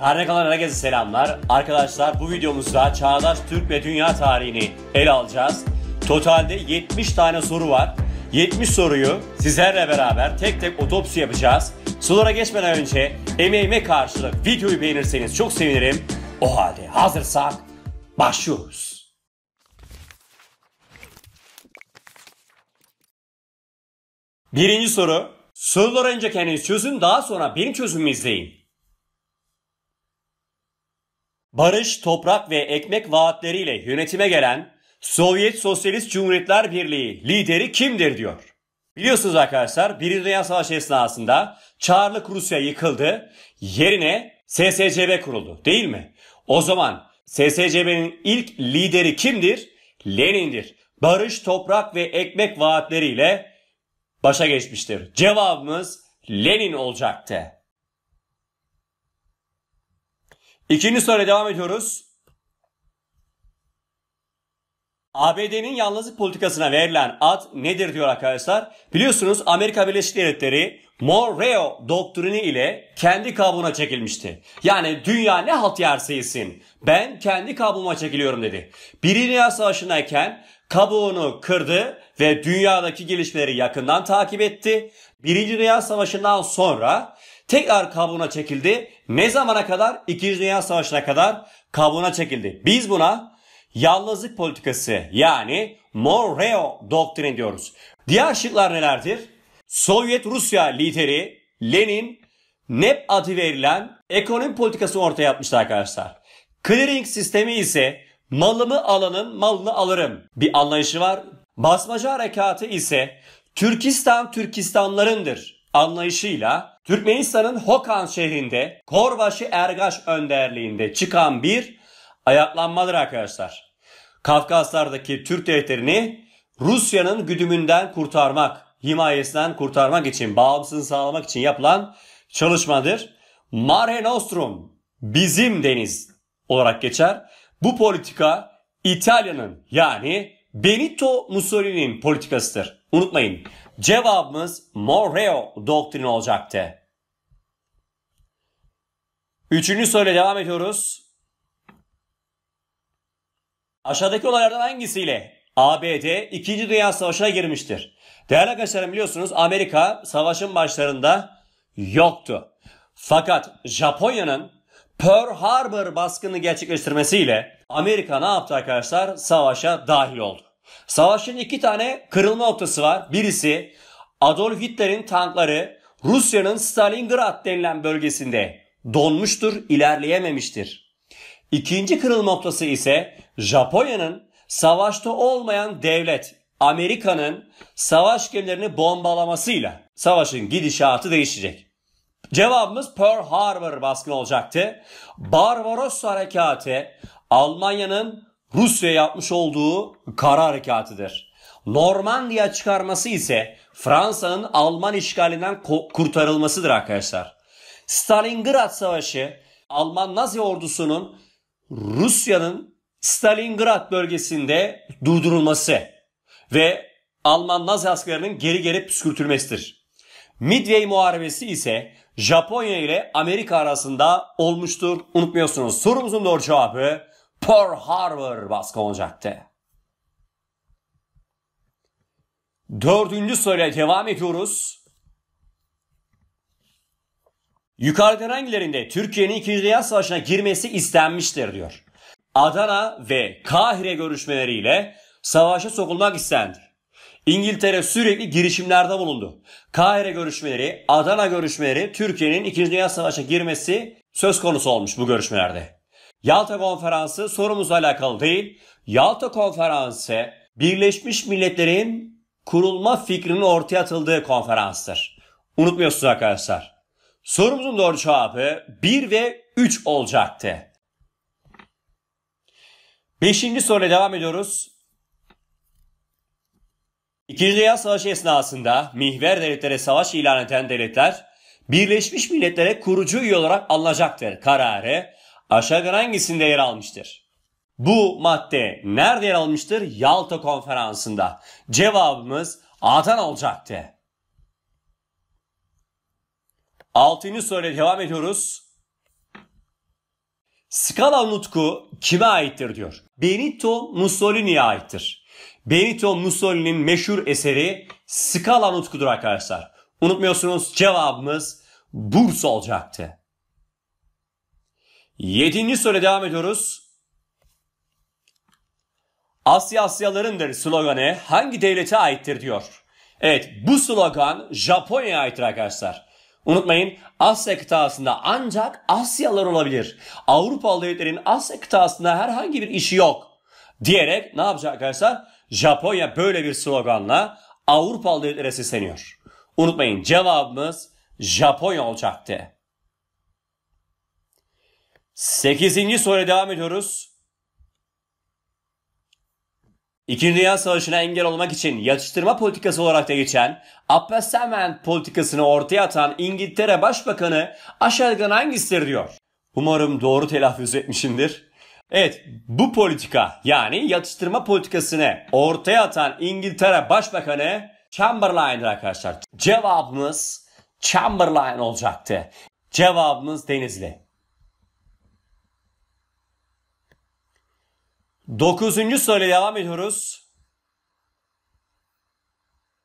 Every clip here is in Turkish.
Her ne kalan herkese selamlar. Arkadaşlar bu videomuzda çağdaş Türk ve dünya tarihini ele alacağız. Totalde 70 tane soru var. 70 soruyu sizlerle beraber tek tek otopsi yapacağız. Sorulara geçmeden önce emeğime karşılık videoyu beğenirseniz çok sevinirim. O halde hazırsak başlıyoruz. Birinci soru. Sorular önce kendiniz çözün daha sonra benim çözümümü izleyin barış, toprak ve ekmek vaatleriyle yönetime gelen Sovyet Sosyalist Cumhuriyetler Birliği lideri kimdir diyor. Biliyorsunuz arkadaşlar Birinci Dünya Savaşı esnasında Çarlık Rusya yıkıldı. Yerine SSCB kuruldu değil mi? O zaman SSCB'nin ilk lideri kimdir? Lenin'dir. Barış, toprak ve ekmek vaatleriyle başa geçmiştir. Cevabımız Lenin olacaktı. İkinci soruya devam ediyoruz. ABD'nin yalnızlık politikasına verilen ad nedir diyor arkadaşlar. Biliyorsunuz Amerika Birleşik Devletleri Monroe doktrini ile kendi kabuğuna çekilmişti. Yani dünya ne halt yerse yesin ben kendi kabuğuma çekiliyorum dedi. Birinci Dünya Savaşı'ndayken kabuğunu kırdı ve dünyadaki gelişmeleri yakından takip etti. Birinci Dünya Savaşı'ndan sonra tekrar kabuğuna çekildi ne zamana kadar? İkinci Dünya Savaşı'na kadar kabuğuna çekildi. Biz buna yalnızlık politikası yani Moreo doktrin diyoruz. Diğer şıklar nelerdir? Sovyet Rusya lideri Lenin NEP adı verilen ekonomi politikası ortaya atmıştı arkadaşlar. Clearing sistemi ise malımı alanın malını alırım bir anlayışı var. Basmacı harekatı ise Türkistan Türkistanlarındır anlayışıyla Türkmenistan'ın Hokan şehrinde Korbaşı Ergaş önderliğinde çıkan bir ayaklanmadır arkadaşlar. Kafkaslardaki Türk devletlerini Rusya'nın güdümünden kurtarmak, himayesinden kurtarmak için, bağımsızlığını sağlamak için yapılan çalışmadır. Mare Nostrum bizim deniz olarak geçer. Bu politika İtalya'nın yani Benito Mussolini'nin politikasıdır. Unutmayın Cevabımız Morreo doktrini olacaktı. Üçüncü soruyla devam ediyoruz. Aşağıdaki olaylardan hangisiyle ABD 2. Dünya Savaşı'na girmiştir? Değerli arkadaşlarım biliyorsunuz Amerika savaşın başlarında yoktu. Fakat Japonya'nın Pearl Harbor baskını gerçekleştirmesiyle Amerika ne yaptı arkadaşlar? Savaşa dahil oldu. Savaşın iki tane kırılma noktası var. Birisi Adolf Hitler'in tankları Rusya'nın Stalingrad denilen bölgesinde donmuştur, ilerleyememiştir. İkinci kırılma noktası ise Japonya'nın savaşta olmayan devlet Amerika'nın savaş gemilerini bombalamasıyla savaşın gidişatı değişecek. Cevabımız Pearl Harbor baskını olacaktı. Barbaros harekatı Almanya'nın Rusya yapmış olduğu kara harekatıdır. Normandiya çıkarması ise Fransa'nın Alman işgalinden kurtarılmasıdır arkadaşlar. Stalingrad Savaşı Alman Nazi ordusunun Rusya'nın Stalingrad bölgesinde durdurulması ve Alman Nazi askerlerinin geri geri püskürtülmesidir. Midway Muharebesi ise Japonya ile Amerika arasında olmuştur. Unutmuyorsunuz. Sorumuzun doğru cevabı Pearl Harbor baskın olacaktı. Dördüncü sırayla devam ediyoruz. Yukarıda hangilerinde Türkiye'nin 2. Dünya Savaşı'na girmesi istenmiştir diyor. Adana ve Kahire görüşmeleriyle savaşa sokulmak istendi. İngiltere sürekli girişimlerde bulundu. Kahire görüşmeleri, Adana görüşmeleri Türkiye'nin 2. Dünya Savaşı'na girmesi söz konusu olmuş bu görüşmelerde. Yalta Konferansı sorumuzla alakalı değil. Yalta Konferansı Birleşmiş Milletler'in kurulma fikrinin ortaya atıldığı konferanstır. Unutmuyorsunuz arkadaşlar. Sorumuzun doğru cevabı 1 ve 3 olacaktı. Beşinci soruya devam ediyoruz. İkinci Dünya Savaşı esnasında mihver devletlere savaş ilan eden devletler Birleşmiş Milletler'e kurucu üye olarak alınacaktır kararı Aşağıda hangisinde yer almıştır? Bu madde nerede yer almıştır? Yalta konferansında. Cevabımız A'dan olacaktı. Altıncı soruyla devam ediyoruz. Skala nutku kime aittir diyor. Benito Mussolini'ye aittir. Benito Mussolini'nin meşhur eseri Skala nutkudur arkadaşlar. Unutmuyorsunuz cevabımız Bursa olacaktı. Yedinci soru devam ediyoruz. Asya Asyalarındır sloganı hangi devlete aittir diyor. Evet bu slogan Japonya'ya aittir arkadaşlar. Unutmayın Asya kıtasında ancak Asyalar olabilir. Avrupalı devletlerin Asya kıtasında herhangi bir işi yok diyerek ne yapacak arkadaşlar? Japonya böyle bir sloganla Avrupalı devletlere sesleniyor. Unutmayın cevabımız Japonya olacaktı. 8. soruya devam ediyoruz. İkinci Dünya Savaşı'na engel olmak için yatıştırma politikası olarak da geçen appeasement politikasını ortaya atan İngiltere Başbakanı aşağıdan hangisidir diyor. Umarım doğru telaffuz etmişimdir. Evet bu politika yani yatıştırma politikasını ortaya atan İngiltere Başbakanı Chamberlain'dir arkadaşlar. Cevabımız Chamberlain olacaktı. Cevabımız Denizli. Dokuzuncu soruyla devam ediyoruz.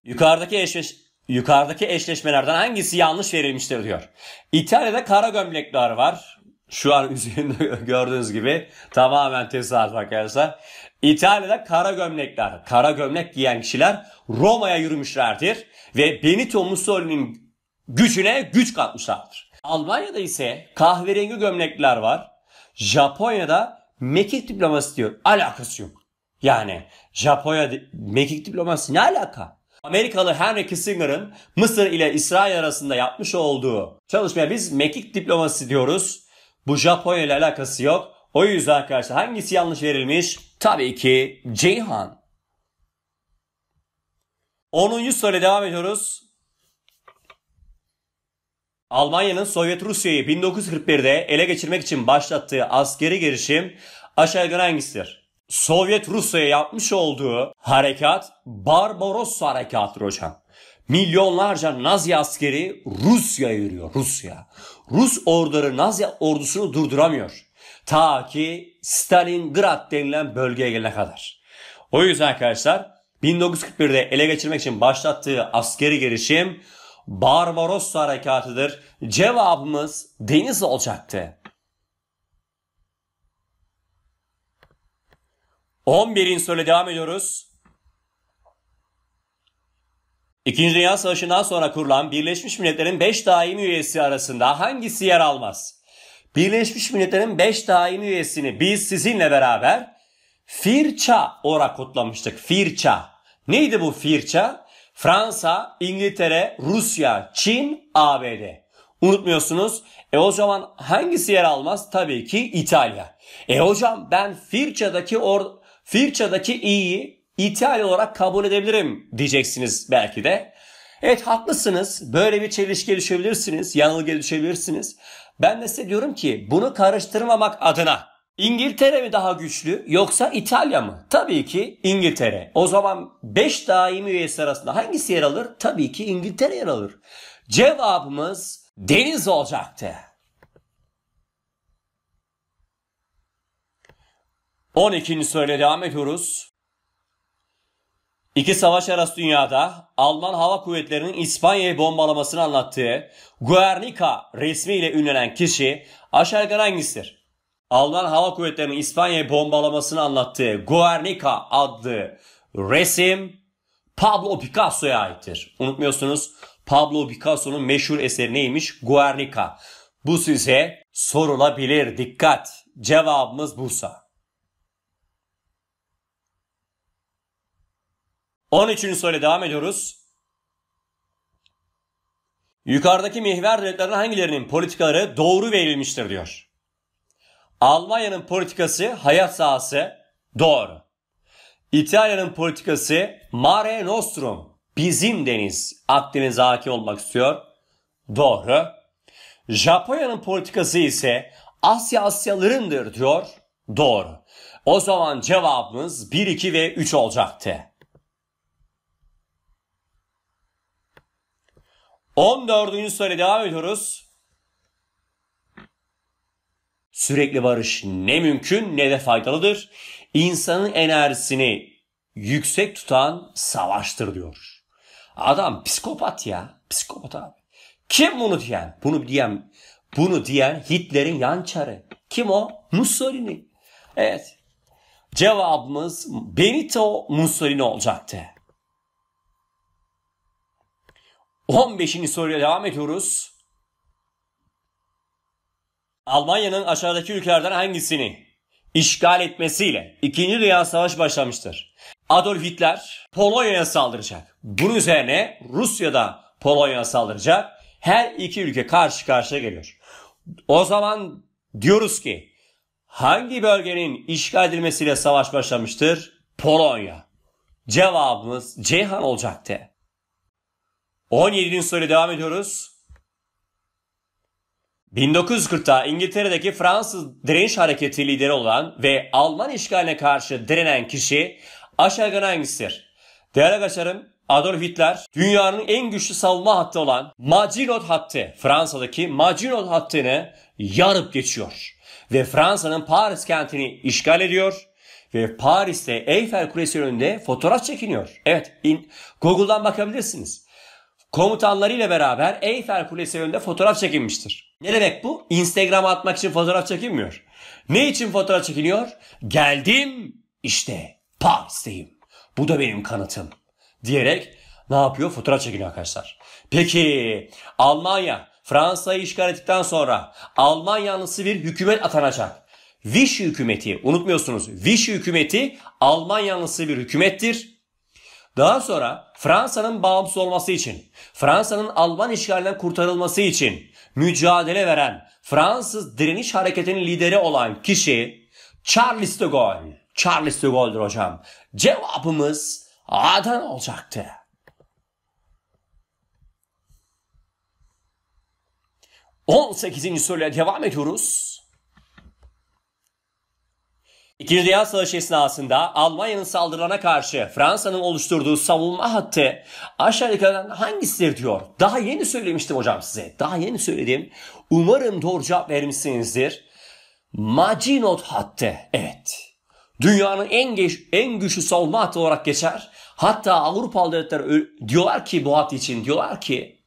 Yukarıdaki eşleş yukarıdaki eşleşmelerden hangisi yanlış verilmiştir diyor. İtalya'da kara gömlekler var. Şu an üzerinde gördüğünüz gibi tamamen tesadüf arkadaşlar. İtalya'da kara gömlekler, kara gömlek giyen kişiler Roma'ya yürümüşlerdir ve Benito Mussolini'nin gücüne güç katmışlardır. Almanya'da ise kahverengi gömlekler var. Japonya'da mekik diploması diyor. Alakası yok. Yani Japonya mekik diploması ne alaka? Amerikalı Henry Kissinger'ın Mısır ile İsrail arasında yapmış olduğu çalışmaya biz mekik diploması diyoruz. Bu Japonya ile alakası yok. O yüzden arkadaşlar hangisi yanlış verilmiş? Tabii ki Ceyhan. 10. soruyla devam ediyoruz. Almanya'nın Sovyet Rusya'yı 1941'de ele geçirmek için başlattığı askeri girişim aşağı yukarı hangisidir? Sovyet Rusya'ya yapmış olduğu harekat Barbarossa harekatıdır hocam. Milyonlarca Nazi askeri Rusya'ya yürüyor Rusya. Rus orduları Nazi ordusunu durduramıyor. Ta ki Stalingrad denilen bölgeye gelene kadar. O yüzden arkadaşlar 1941'de ele geçirmek için başlattığı askeri girişim Barbarossa harekatıdır. Cevabımız deniz olacaktı. 11. soruyla devam ediyoruz. İkinci Dünya Savaşı'ndan sonra kurulan Birleşmiş Milletler'in 5 daimi üyesi arasında hangisi yer almaz? Birleşmiş Milletler'in 5 daimi üyesini biz sizinle beraber Firça olarak kutlamıştık. Firça. Neydi bu Firça? Fransa, İngiltere, Rusya, Çin, ABD. Unutmuyorsunuz. E o zaman hangisi yer almaz? Tabii ki İtalya. E hocam ben Firça'daki or Firça'daki i'yi İtalya olarak kabul edebilirim diyeceksiniz belki de. Evet haklısınız. Böyle bir çelişki gelişebilirsiniz, Yanılgıya gelişebilirsiniz. Ben de size diyorum ki bunu karıştırmamak adına İngiltere mi daha güçlü yoksa İtalya mı? Tabii ki İngiltere. O zaman 5 daimi üyesi arasında hangisi yer alır? Tabii ki İngiltere yer alır. Cevabımız deniz olacaktı. 12. soruyla devam ediyoruz. İki savaş arası dünyada Alman Hava Kuvvetleri'nin İspanya'yı bombalamasını anlattığı Guernica resmiyle ünlenen kişi aşağı yukarı hangisidir? Alman Hava Kuvvetleri'nin İspanya'yı bombalamasını anlattığı Guernica adlı resim Pablo Picasso'ya aittir. Unutmuyorsunuz Pablo Picasso'nun meşhur eseri neymiş? Guernica. Bu size sorulabilir. Dikkat. Cevabımız Bursa. 13. soruyla devam ediyoruz. Yukarıdaki mihver devletlerin hangilerinin politikaları doğru verilmiştir diyor. Almanya'nın politikası hayat sahası doğru. İtalya'nın politikası Mare Nostrum bizim deniz Akdeniz'e hakim olmak istiyor. Doğru. Japonya'nın politikası ise Asya Asyalarındır diyor. Doğru. O zaman cevabımız 1, 2 ve 3 olacaktı. 14. soruya devam ediyoruz. Sürekli barış ne mümkün ne de faydalıdır. İnsanın enerjisini yüksek tutan savaştır diyor. Adam psikopat ya. Psikopat abi. Kim bunu diyen? Bunu diyen bunu diyen Hitler'in yançarı. Kim o? Mussolini. Evet. Cevabımız Benito Mussolini olacaktı. 15. soruya devam ediyoruz. Almanya'nın aşağıdaki ülkelerden hangisini işgal etmesiyle 2. Dünya Savaşı başlamıştır. Adolf Hitler Polonya'ya saldıracak. Bunun üzerine Rusya da Polonya'ya saldıracak. Her iki ülke karşı karşıya geliyor. O zaman diyoruz ki hangi bölgenin işgal edilmesiyle savaş başlamıştır? Polonya. Cevabımız Ceyhan olacaktı. 17. soruyla devam ediyoruz. 1940'ta İngiltere'deki Fransız direniş hareketi lideri olan ve Alman işgaline karşı direnen kişi Aşağı Gnangs'tir. Değerli arkadaşlarım Adolf Hitler dünyanın en güçlü savunma hattı olan Maginot hattı Fransa'daki Maginot hattını yarıp geçiyor. Ve Fransa'nın Paris kentini işgal ediyor ve Paris'te Eiffel Kulesi önünde fotoğraf çekiniyor. Evet in, Google'dan bakabilirsiniz. Komutanlarıyla beraber Eiffel Kulesi önünde fotoğraf çekinmiştir. Ne demek bu? Instagram'a atmak için fotoğraf çekilmiyor. Ne için fotoğraf çekiliyor? Geldim işte Paris'teyim. Bu da benim kanıtım. Diyerek ne yapıyor? Fotoğraf çekiliyor arkadaşlar. Peki Almanya Fransa'yı işgal ettikten sonra Almanyanlısı bir hükümet atanacak. Vichy hükümeti unutmuyorsunuz. Vichy hükümeti Almanyanlısı bir hükümettir. Daha sonra Fransa'nın bağımsız olması için, Fransa'nın Alman işgalinden kurtarılması için mücadele veren Fransız direniş hareketinin lideri olan kişi Charles de Gaulle. Charles de Gaulle'dir hocam. Cevabımız Adan olacaktı. On sekizinci soruyla devam ediyoruz. İkinci Dünya Savaşı esnasında Almanya'nın saldırılarına karşı Fransa'nın oluşturduğu savunma hattı aşağı yukarıdan hangisidir diyor. Daha yeni söylemiştim hocam size. Daha yeni söyledim. Umarım doğru cevap vermişsinizdir. Maginot hattı. Evet. Dünyanın en, geç, en güçlü savunma hattı olarak geçer. Hatta Avrupalı devletler diyorlar ki bu hat için diyorlar ki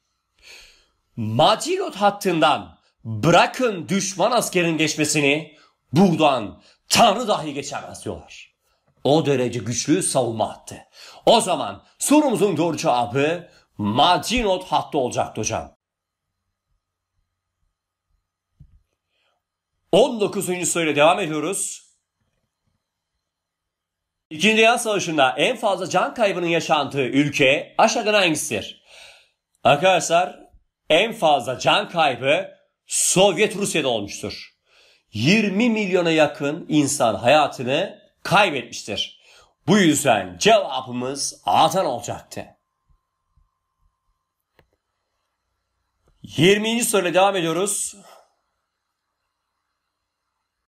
Maginot hattından bırakın düşman askerin geçmesini buradan Tanrı dahi geçemez diyorlar. O derece güçlü savunma hattı. O zaman sorumuzun doğru cevabı Macinot hattı olacaktı hocam. 19. soruyla devam ediyoruz. İkinci Dünya Savaşı'nda en fazla can kaybının yaşandığı ülke aşağıdan hangisidir? Arkadaşlar en fazla can kaybı Sovyet Rusya'da olmuştur. 20 milyona yakın insan hayatını kaybetmiştir. Bu yüzden cevabımız A'dan olacaktı. 20. soruyla devam ediyoruz.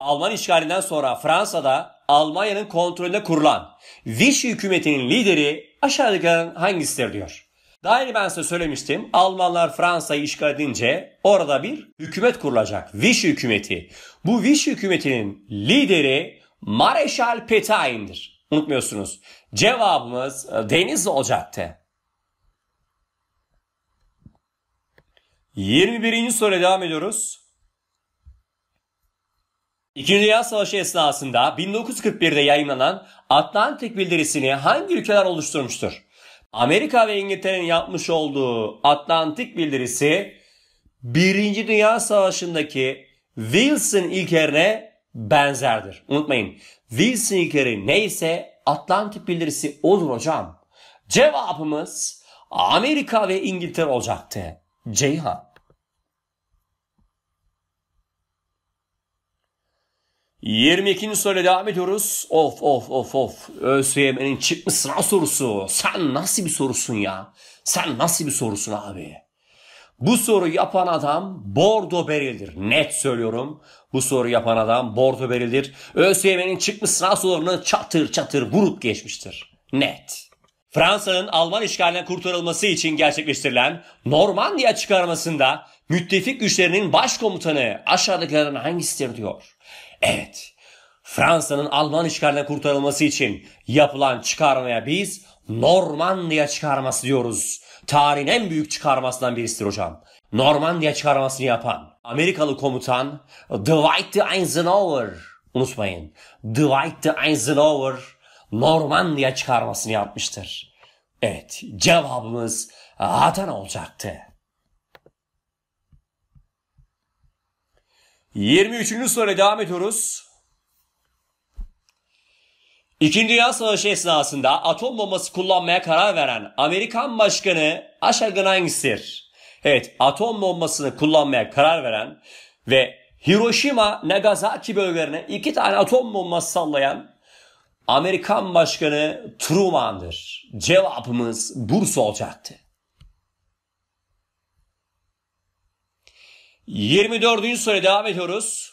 Alman işgalinden sonra Fransa'da Almanya'nın kontrolünde kurulan Vichy hükümetinin lideri aşağıdakilerden hangisidir diyor. Daha yeni ben size söylemiştim. Almanlar Fransa'yı işgal edince orada bir hükümet kurulacak. Vichy hükümeti. Bu Vichy hükümetinin lideri Mareşal Petain'dir. Unutmuyorsunuz. Cevabımız Deniz olacaktı. 21. soruya devam ediyoruz. İkinci Dünya Savaşı esnasında 1941'de yayınlanan Atlantik bildirisini hangi ülkeler oluşturmuştur? Amerika ve İngiltere'nin yapmış olduğu Atlantik bildirisi Birinci Dünya Savaşı'ndaki Wilson ilkerine benzerdir. Unutmayın Wilson ilkeri neyse Atlantik bildirisi olur hocam. Cevabımız Amerika ve İngiltere olacaktı. Ceyhan. 22. soruyla devam ediyoruz. Of of of of. ÖSYM'nin çıkmış sınav sorusu. Sen nasıl bir sorusun ya? Sen nasıl bir sorusun abi? Bu soru yapan adam bordo berildir. Net söylüyorum. Bu soru yapan adam bordo berildir. ÖSYM'nin çıkmış sınav sorularını çatır çatır vurup geçmiştir. Net. Fransa'nın Alman işgalinden kurtarılması için gerçekleştirilen Normandiya çıkarmasında müttefik güçlerinin başkomutanı aşağıdakilerden hangisidir diyor. Evet. Fransa'nın Alman işgalinden kurtarılması için yapılan çıkarmaya biz Normandiya çıkarması diyoruz. Tarihin en büyük çıkarmasından birisidir hocam. Normandiya çıkarmasını yapan Amerikalı komutan Dwight D. Eisenhower. Unutmayın. Dwight D. Eisenhower Normandiya çıkarmasını yapmıştır. Evet cevabımız Adana olacaktı. 23. soruya devam ediyoruz. İkinci Dünya Savaşı esnasında atom bombası kullanmaya karar veren Amerikan Başkanı aşağıdan hangisidir? Evet atom bombasını kullanmaya karar veren ve Hiroşima Nagasaki bölgelerine iki tane atom bombası sallayan Amerikan Başkanı Truman'dır. Cevabımız Bursa olacaktı. 24. süre devam ediyoruz.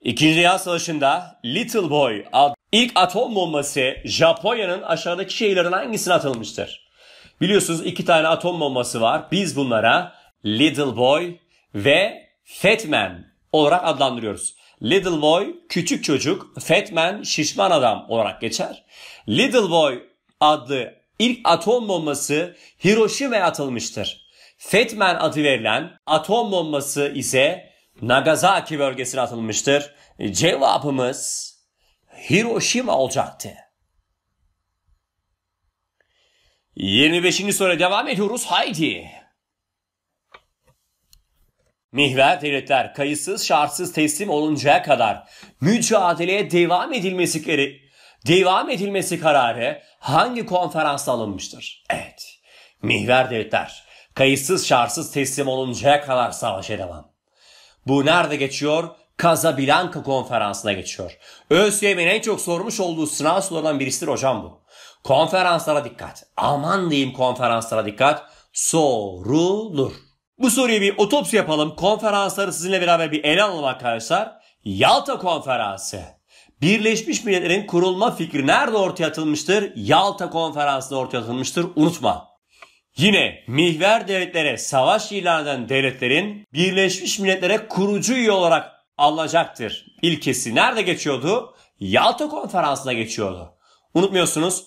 İkinci Dünya Savaşı'nda Little Boy adlı ilk atom bombası Japonya'nın aşağıdaki şehirlerin hangisine atılmıştır? Biliyorsunuz iki tane atom bombası var. Biz bunlara Little Boy ve Fat Man olarak adlandırıyoruz. Little Boy küçük çocuk, Fat Man şişman adam olarak geçer. Little Boy adlı ilk atom bombası Hiroşima'ya atılmıştır. Fetmen adı verilen atom bombası ise Nagasaki bölgesine atılmıştır. Cevabımız Hiroşima olacaktı. 25. soruya devam ediyoruz. Haydi. Mihver devletler kayıtsız şartsız teslim oluncaya kadar mücadeleye devam edilmesi gere devam edilmesi kararı hangi konferansta alınmıştır? Evet. Mihver devletler Kayıtsız şartsız teslim oluncaya kadar savaşa devam. Bu nerede geçiyor? Casablanca konferansına geçiyor. ÖSYM'nin en çok sormuş olduğu sınav sorularından birisidir hocam bu. Konferanslara dikkat. Aman diyeyim konferanslara dikkat. Sorulur. Bu soruyu bir otopsi yapalım. Konferansları sizinle beraber bir ele alalım arkadaşlar. Yalta Konferansı. Birleşmiş Milletler'in kurulma fikri nerede ortaya atılmıştır? Yalta Konferansı'nda ortaya atılmıştır. Unutma. Yine mihver devletlere savaş ilan eden devletlerin Birleşmiş Milletler'e kurucu üye olarak alacaktır İlkesi nerede geçiyordu? Yalta Konferansı'na geçiyordu. Unutmuyorsunuz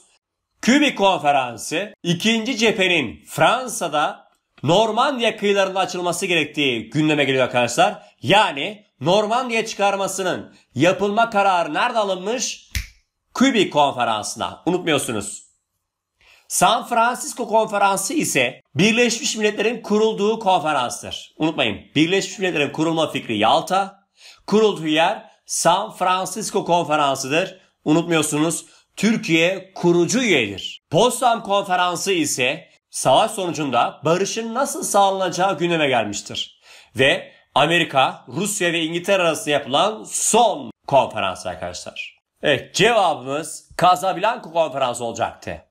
Kübi Konferansı ikinci cephenin Fransa'da Normandiya kıyılarında açılması gerektiği gündeme geliyor arkadaşlar. Yani Normandiya çıkarmasının yapılma kararı nerede alınmış? Kübi Konferansı'na. Unutmuyorsunuz. San Francisco Konferansı ise Birleşmiş Milletler'in kurulduğu konferanstır. Unutmayın Birleşmiş Milletler'in kurulma fikri Yalta, kurulduğu yer San Francisco Konferansı'dır. Unutmuyorsunuz Türkiye kurucu üyedir. Potsdam Konferansı ise savaş sonucunda barışın nasıl sağlanacağı gündeme gelmiştir. Ve Amerika, Rusya ve İngiltere arasında yapılan son konferans arkadaşlar. Evet cevabımız Casablanca konferansı olacaktı.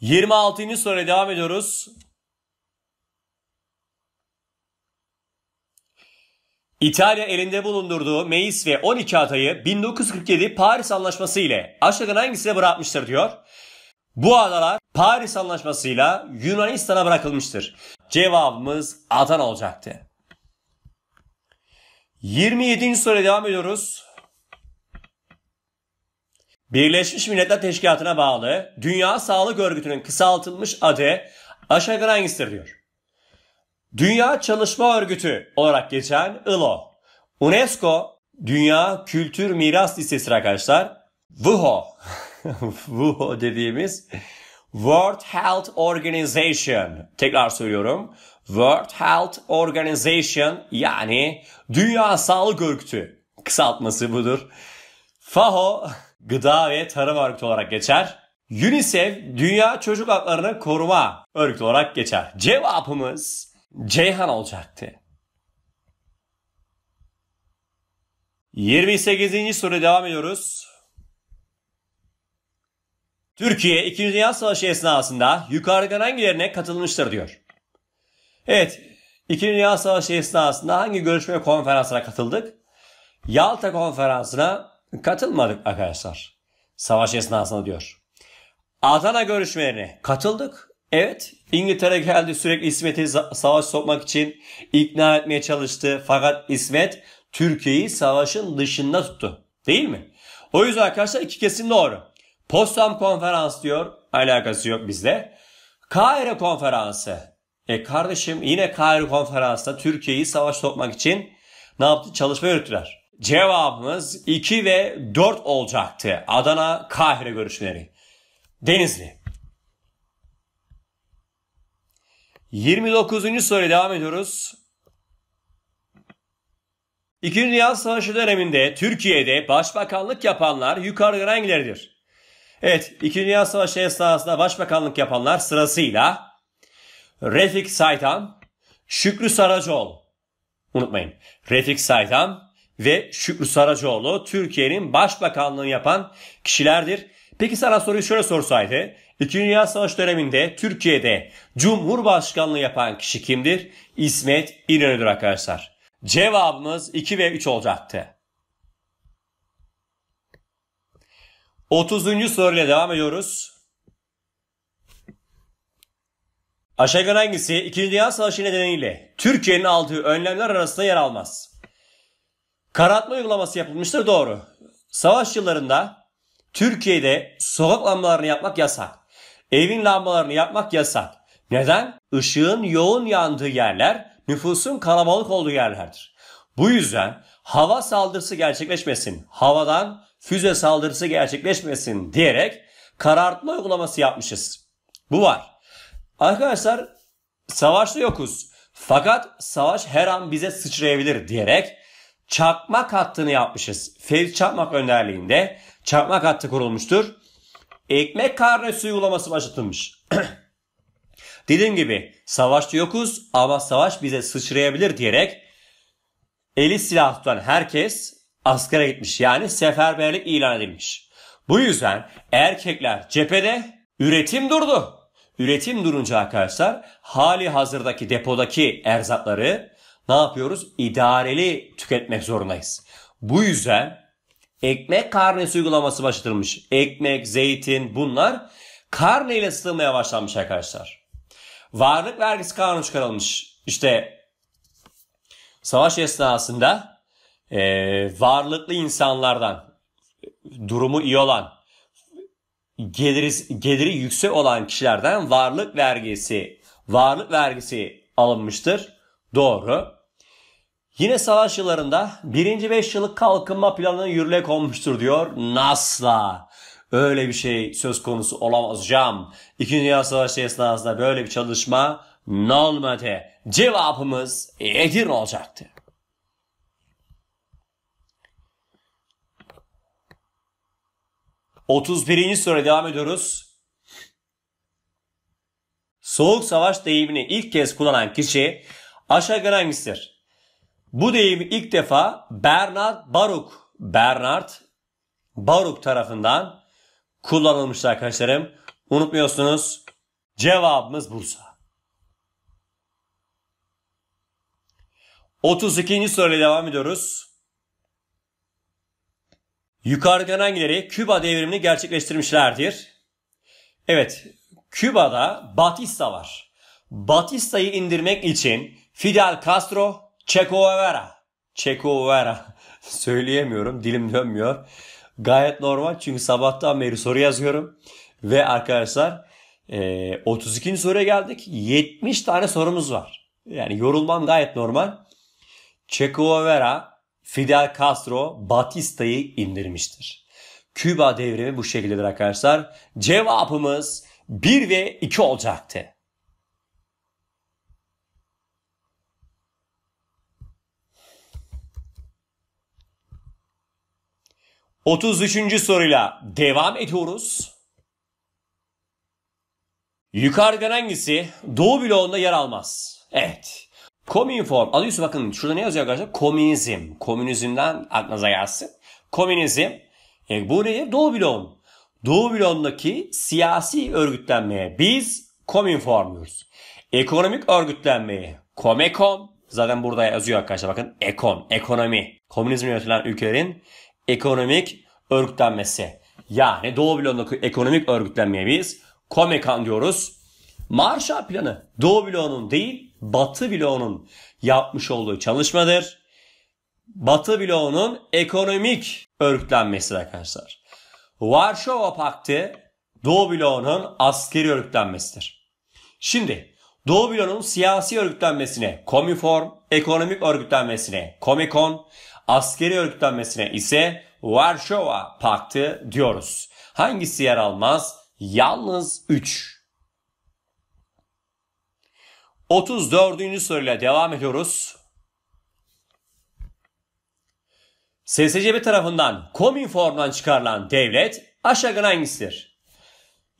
26. soruya devam ediyoruz. İtalya elinde bulundurduğu meis ve 12 adayı 1947 Paris Anlaşması ile aşağıdan hangisine bırakmıştır diyor. Bu adalar Paris Anlaşması'yla Yunanistan'a bırakılmıştır. Cevabımız Adana olacaktı. 27. soruya devam ediyoruz. Birleşmiş Milletler Teşkilatı'na bağlı Dünya Sağlık Örgütü'nün kısaltılmış adı aşağı yukarı hangisidir diyor. Dünya Çalışma Örgütü olarak geçen ILO. UNESCO Dünya Kültür Miras Listesi arkadaşlar. WHO. WHO dediğimiz World Health Organization. Tekrar söylüyorum. World Health Organization yani Dünya Sağlık Örgütü kısaltması budur. FAO Gıda ve Tarım Örgütü olarak geçer. UNICEF Dünya Çocuk Haklarını Koruma Örgütü olarak geçer. Cevabımız Ceyhan olacaktı. 28. soruya devam ediyoruz. Türkiye 2. Dünya Savaşı esnasında yukarıdan hangilerine katılmıştır diyor. Evet, 2. Dünya Savaşı esnasında hangi görüşme konferansına katıldık? Yalta konferansına, katılmadık arkadaşlar. Savaş esnasında diyor. Adana görüşmelerine katıldık. Evet İngiltere geldi sürekli İsmet'i savaş sokmak için ikna etmeye çalıştı. Fakat İsmet Türkiye'yi savaşın dışında tuttu. Değil mi? O yüzden arkadaşlar iki kesin doğru. Postam konferans diyor. Alakası yok bizde. Kahire konferansı. E kardeşim yine Kahire konferansında Türkiye'yi savaş sokmak için ne yaptı? Çalışma yürüttüler. Cevabımız 2 ve 4 olacaktı. Adana Kahire görüşmeleri. Denizli. 29. soruya devam ediyoruz. İkinci Dünya Savaşı döneminde Türkiye'de başbakanlık yapanlar yukarıda hangileridir? Evet, İkinci Dünya Savaşı esnasında başbakanlık yapanlar sırasıyla Refik Saytan, Şükrü Saracoğlu. Unutmayın, Refik Saytan, ve Şükrü Saracoğlu Türkiye'nin başbakanlığını yapan kişilerdir. Peki sana soruyu şöyle sorsaydı. İkinci Dünya Savaşı döneminde Türkiye'de Cumhurbaşkanlığı yapan kişi kimdir? İsmet İnönü'dür arkadaşlar. Cevabımız 2 ve 3 olacaktı. 30. soruyla devam ediyoruz. Aşağı yukarı hangisi 2. Dünya Savaşı nedeniyle Türkiye'nin aldığı önlemler arasında yer almaz? Karartma uygulaması yapılmıştır doğru. Savaş yıllarında Türkiye'de sokak lambalarını yapmak yasak. Evin lambalarını yapmak yasak. Neden? Işığın yoğun yandığı yerler nüfusun kalabalık olduğu yerlerdir. Bu yüzden hava saldırısı gerçekleşmesin, havadan füze saldırısı gerçekleşmesin diyerek karartma uygulaması yapmışız. Bu var. Arkadaşlar savaşta yokuz. Fakat savaş her an bize sıçrayabilir diyerek çakmak hattını yapmışız. Ferit Çakmak önderliğinde çakmak hattı kurulmuştur. Ekmek karnesi uygulaması başlatılmış. Dediğim gibi savaşta yokuz ama savaş bize sıçrayabilir diyerek eli silah tutan herkes askere gitmiş. Yani seferberlik ilan edilmiş. Bu yüzden erkekler cephede üretim durdu. Üretim durunca arkadaşlar hali hazırdaki depodaki erzakları ne yapıyoruz? İdareli tüketmek zorundayız. Bu yüzden ekmek karnesi uygulaması başlatılmış. Ekmek, zeytin bunlar karne ile satılmaya başlanmış arkadaşlar. Varlık vergisi kanunu çıkarılmış. İşte savaş esnasında e, varlıklı insanlardan durumu iyi olan geliri geliri yüksek olan kişilerden varlık vergisi varlık vergisi alınmıştır. Doğru. Yine savaş yıllarında birinci 5 yıllık kalkınma planının yürürlüğe konmuştur diyor NASLA. Öyle bir şey söz konusu olamaz hocam. İkinci Dünya Savaşı esnasında böyle bir çalışma normalde Cevabımız Edirne olacaktı. Otuz birinci soru devam ediyoruz. Soğuk savaş deyimini ilk kez kullanan kişi aşağı hangisidir? Bu deyimi ilk defa Bernard Baruch Bernard Baruch tarafından kullanılmıştı arkadaşlarım. Unutmuyorsunuz cevabımız Bursa. 32. soruyla devam ediyoruz. Yukarıdan hangileri Küba devrimini gerçekleştirmişlerdir? Evet, Küba'da Batista var. Batista'yı indirmek için Fidel Castro Vera, Çekovera. Vera, Söyleyemiyorum. Dilim dönmüyor. Gayet normal çünkü sabahtan beri soru yazıyorum. Ve arkadaşlar 32. soruya geldik. 70 tane sorumuz var. Yani yorulmam gayet normal. Vera, Fidel Castro Batista'yı indirmiştir. Küba devrimi bu şekildedir arkadaşlar. Cevabımız 1 ve 2 olacaktı. 33. soruyla devam ediyoruz. Yukarıdan hangisi Doğu bloğunda yer almaz? Evet. Komünform. Alıyorsun bakın şurada ne yazıyor arkadaşlar? Komünizm. Komünizmden aklınıza gelsin. Komünizm. E, bu ne? Doğu bloğun. Doğu bloğundaki siyasi örgütlenmeye biz komünform diyoruz. Ekonomik örgütlenmeye komekom. Zaten burada yazıyor arkadaşlar bakın ekon, ekonomi. Komünizm yönetilen ülkelerin ekonomik örgütlenmesi. Yani Doğu bloğundaki ekonomik örgütlenmeye biz Komekan diyoruz. Marshall planı Doğu bloğunun değil Batı bloğunun yapmış olduğu çalışmadır. Batı bloğunun ekonomik örgütlenmesi arkadaşlar. Varşova Paktı Doğu bloğunun askeri örgütlenmesidir. Şimdi Doğu bloğunun siyasi örgütlenmesine Komiform, ekonomik örgütlenmesine Komekon, Askeri örgütlenmesine ise Varşova Paktı diyoruz. Hangisi yer almaz? Yalnız 3. 34. soruyla devam ediyoruz. SSCB tarafından Kominform'dan çıkarılan devlet aşağıdan hangisidir?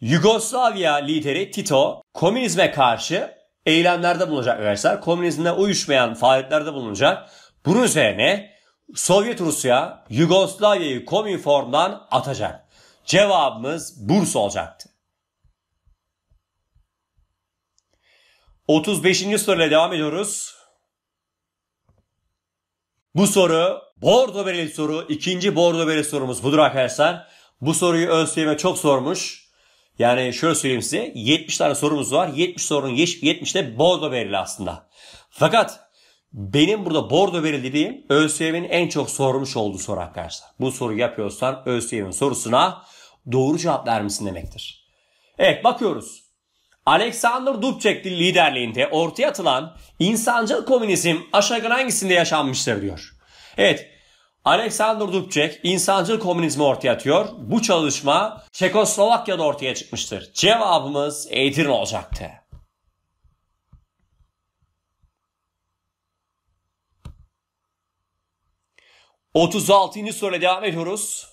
Yugoslavya lideri Tito komünizme karşı eylemlerde bulunacak arkadaşlar. Komünizmle uyuşmayan faaliyetlerde bulunacak. Bunun üzerine Sovyet Rusya Yugoslavya'yı Kominform'dan atacak. Cevabımız Bursa olacaktı. 35. soruyla devam ediyoruz. Bu soru bordo bereli soru. ikinci bordo bereli sorumuz budur arkadaşlar. Bu soruyu ÖSYM çok sormuş. Yani şöyle söyleyeyim size 70 tane sorumuz var. 70 sorunun 70'te bordo bereli aslında. Fakat benim burada bordo verildiği ÖSYM'in en çok sormuş olduğu soru arkadaşlar. Bu soru yapıyorsan ÖSYM'in sorusuna doğru cevap vermişsin demektir. Evet bakıyoruz. Alexander Dubček liderliğinde ortaya atılan insancıl komünizm aşağı hangisinde yaşanmıştır diyor. Evet Alexander Dubček insancıl komünizmi ortaya atıyor. Bu çalışma Çekoslovakya'da ortaya çıkmıştır. Cevabımız Edirne olacaktı. 36. soruyla devam ediyoruz.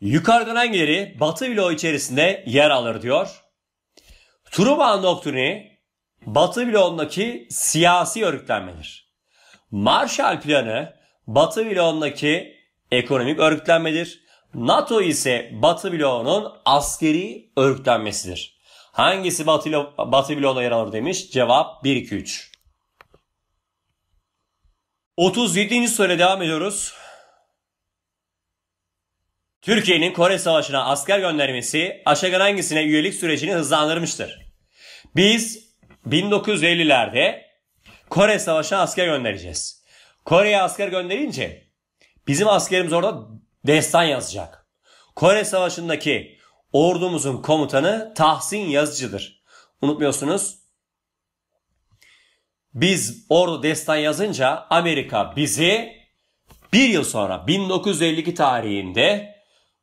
Yukarıdan hangileri Batı bloğu içerisinde yer alır diyor. Truman doktrini Batı bloğundaki siyasi örgütlenmedir. Marshall planı Batı bloğundaki ekonomik örgütlenmedir. NATO ise Batı bloğunun askeri örgütlenmesidir. Hangisi Batı, Batı bloğuna yer alır demiş? Cevap 1 2 3. 37. soruyla devam ediyoruz. Türkiye'nin Kore Savaşı'na asker göndermesi aşağıdan hangisine üyelik sürecini hızlandırmıştır? Biz 1950'lerde Kore Savaşı'na asker göndereceğiz. Kore'ye asker gönderince bizim askerimiz orada destan yazacak. Kore Savaşı'ndaki ordumuzun komutanı Tahsin Yazıcı'dır. Unutmuyorsunuz biz orada destan yazınca Amerika bizi bir yıl sonra 1952 tarihinde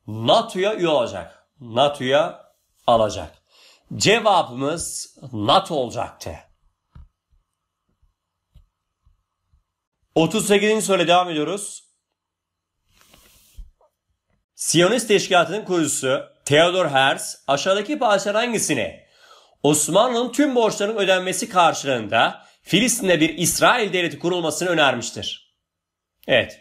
NATO'ya üye olacak. NATO'ya alacak. Cevabımız NATO olacaktı. 38. soruyla devam ediyoruz. Siyonist Teşkilatı'nın kurucusu Theodor Herz aşağıdaki parçalar hangisini Osmanlı'nın tüm borçlarının ödenmesi karşılığında Filistin'de bir İsrail devleti kurulmasını önermiştir. Evet.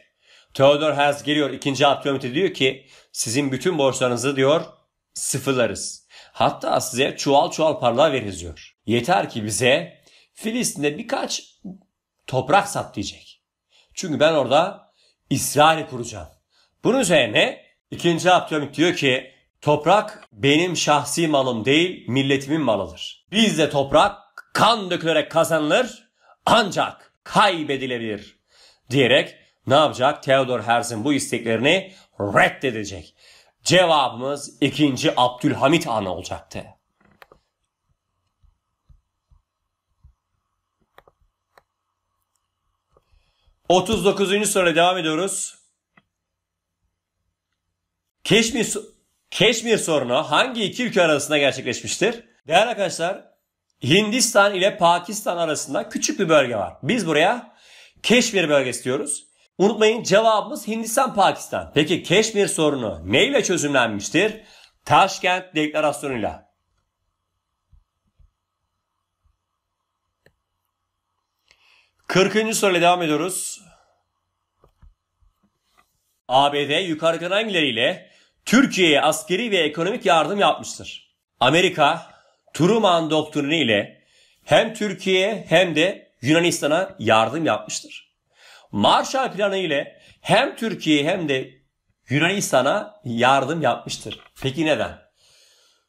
Theodor Herz geliyor ikinci Abdülhamit'e diyor ki sizin bütün borçlarınızı diyor sıfırlarız. Hatta size çuval çuval parla veririz diyor. Yeter ki bize Filistin'de birkaç toprak sat diyecek. Çünkü ben orada İsrail kuracağım. Bunun üzerine ikinci Abdülhamit diyor ki toprak benim şahsi malım değil milletimin malıdır. Biz de toprak kan dökülerek kazanılır ancak kaybedilebilir diyerek ne yapacak? Theodor Herzl'in bu isteklerini reddedecek. Cevabımız 2. Abdülhamit Han olacaktı. Otuz dokuzuncu soruyla devam ediyoruz. Keşmir, Keşmir sorunu hangi iki ülke arasında gerçekleşmiştir? Değerli arkadaşlar Hindistan ile Pakistan arasında küçük bir bölge var. Biz buraya Keşmir bölgesi diyoruz. Unutmayın cevabımız Hindistan-Pakistan. Peki Keşmir sorunu neyle çözümlenmiştir? Taşkent Deklarasyonu'yla. Kırkıncı soruyla devam ediyoruz. ABD yukarı hangileri ile Türkiye'ye askeri ve ekonomik yardım yapmıştır? Amerika, Truman doktrini ile hem Türkiye hem de Yunanistan'a yardım yapmıştır. Marshall Planı ile hem Türkiye hem de Yunanistan'a yardım yapmıştır. Peki neden?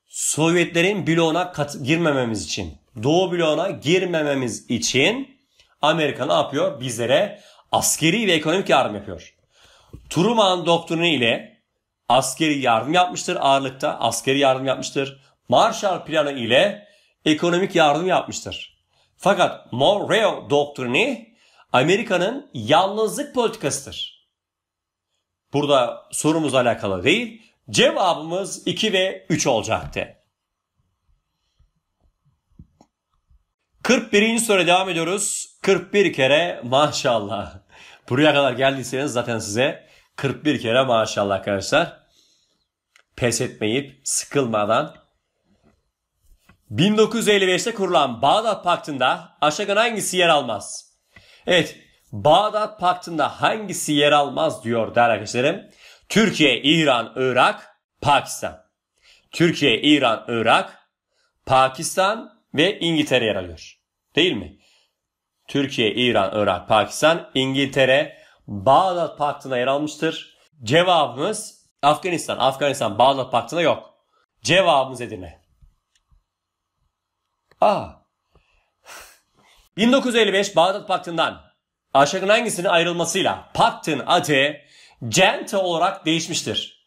Sovyetlerin bloğuna girmememiz için, Doğu bloğuna girmememiz için Amerika ne yapıyor? Bizlere askeri ve ekonomik yardım yapıyor. Truman doktrini ile askeri yardım yapmıştır ağırlıkta. Askeri yardım yapmıştır. Marshall Planı ile ekonomik yardım yapmıştır. Fakat Monroe doktrini Amerika'nın yalnızlık politikasıdır. Burada sorumuz alakalı değil, cevabımız 2 ve 3 olacaktı. 41. soruya devam ediyoruz. 41 kere maşallah. Buraya kadar geldiyseniz zaten size 41 kere maşallah arkadaşlar. Pes etmeyip sıkılmadan 1955'te kurulan Bağdat Paktı'nda aşağıdan hangisi yer almaz? Evet, Bağdat Paktı'nda hangisi yer almaz diyor değerli arkadaşlarım. Türkiye, İran, Irak, Pakistan. Türkiye, İran, Irak, Pakistan ve İngiltere yer alıyor. Değil mi? Türkiye, İran, Irak, Pakistan, İngiltere, Bağdat Paktı'na yer almıştır. Cevabımız Afganistan. Afganistan Bağdat Paktı'na yok. Cevabımız Edirne. Aa. 1955 Bağdat Paktı'ndan Aşık'ın hangisinin ayrılmasıyla Pakt'ın adı Cente olarak değişmiştir.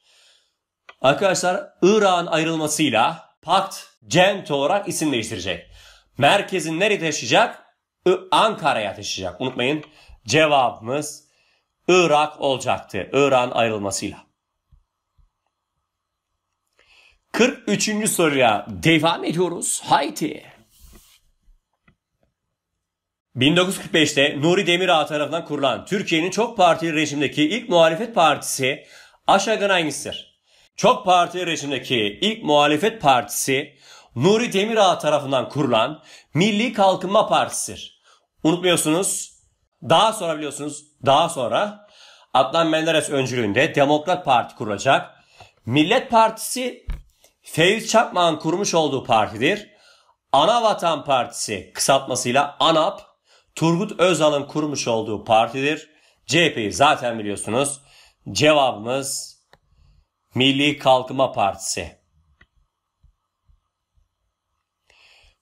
Arkadaşlar Irak'ın ayrılmasıyla Pakt Cente olarak isim değiştirecek. Merkezin nereye taşıyacak? Ankara'ya taşıyacak. Unutmayın cevabımız Irak olacaktı. Irak'ın ayrılmasıyla. 43. soruya devam ediyoruz. Haydi. 1945'te Nuri Demiral tarafından kurulan Türkiye'nin çok partili rejimdeki ilk muhalefet partisi aşağıdan hangisidir? Çok partili rejimdeki ilk muhalefet partisi Nuri Demiral tarafından kurulan Milli Kalkınma Partisi'dir. Unutmuyorsunuz. Daha sonra biliyorsunuz daha sonra Adnan Menderes öncülüğünde Demokrat Parti kurulacak. Millet Partisi Fevzi Çakmak'ın kurmuş olduğu partidir. Ana Vatan Partisi kısaltmasıyla ANAP Turgut Özal'ın kurmuş olduğu partidir. CHP'yi zaten biliyorsunuz. Cevabımız Milli Kalkınma Partisi.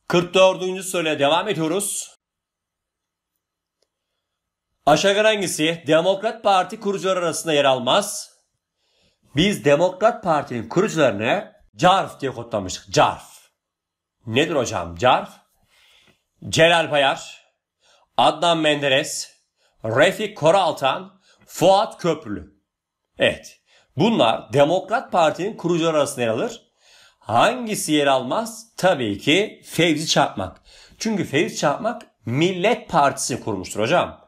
44. soruyla devam ediyoruz. Aşağıdan hangisi Demokrat Parti kurucular arasında yer almaz? Biz Demokrat Parti'nin kurucularını CARF diye kodlamıştık. CARF. Nedir hocam CARF? Celal Payar, Adnan Menderes, Refik Koraltan, Fuat Köprülü. Evet. Bunlar Demokrat Parti'nin kurucu arasında yer alır. Hangisi yer almaz? Tabii ki Fevzi Çarpmak. Çünkü Fevzi Çarpmak Millet Partisi kurmuştur hocam.